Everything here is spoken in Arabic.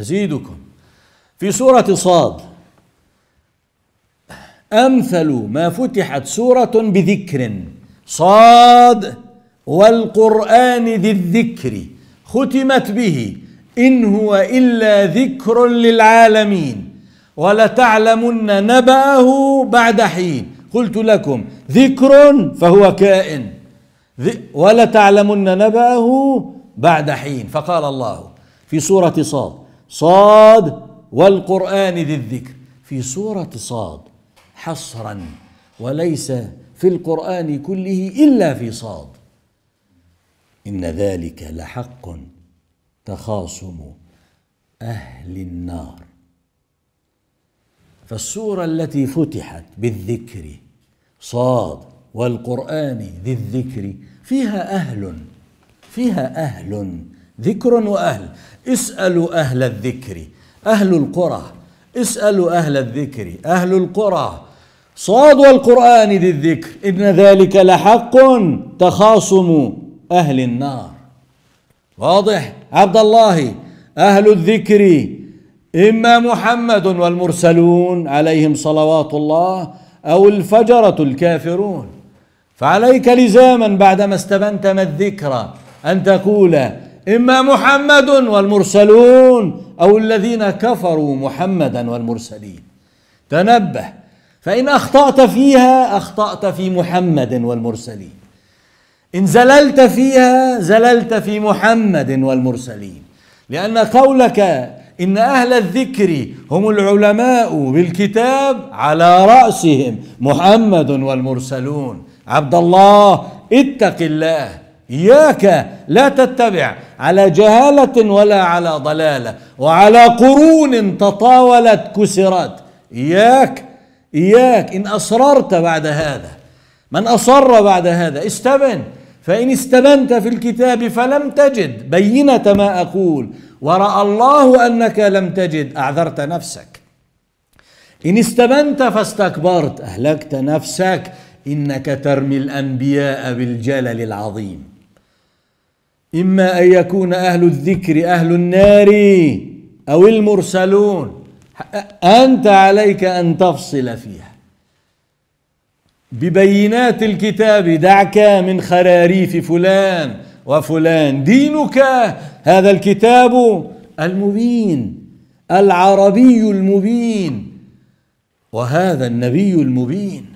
أزيدكم في سورة صاد أمثل ما فتحت سورة بذكر صاد والقرآن ذي الذكر ختمت به إن هو إلا ذكر للعالمين ولتعلمن نبأه بعد حين قلت لكم ذكر فهو كائن ولتعلمن نبأه بعد حين فقال الله في سورة صاد صاد والقرآن ذي الذكر في سورة صاد حصرا وليس في القرآن كله إلا في صاد إن ذلك لحق تخاصم أهل النار فالسورة التي فتحت بالذكر صاد والقرآن ذي الذكر فيها أهل فيها أهل ذكر وأهل اسألوا أهل الذكر أهل القرى اسألوا أهل الذكر أهل القرى صاد والقرآن ذي الذكر إن ذلك لحق تخاصم أهل النار واضح عبد الله أهل الذكر إما محمد والمرسلون عليهم صلوات الله أو الفجرة الكافرون فعليك لزاما بعدما ما الذكر أن تقول إما محمد والمرسلون أو الذين كفروا محمدا والمرسلين تنبه فإن أخطأت فيها أخطأت في محمد والمرسلين إن زللت فيها زللت في محمد والمرسلين لأن قولك إن أهل الذكر هم العلماء بالكتاب على رأسهم محمد والمرسلون عبد الله اتق الله إياك لا تتبع على جهالة ولا على ضلالة وعلى قرون تطاولت كسرت إياك إياك إن أصررت بعد هذا من أصر بعد هذا استبن فإن استبنت في الكتاب فلم تجد بينة ما أقول ورأى الله أنك لم تجد أعذرت نفسك إن استبنت فاستكبرت أهلكت نفسك إنك ترمي الأنبياء بالجلل العظيم إما أن يكون أهل الذكر أهل النار أو المرسلون أنت عليك أن تفصل فيها ببينات الكتاب دعك من خراريف فلان وفلان دينك هذا الكتاب المبين العربي المبين وهذا النبي المبين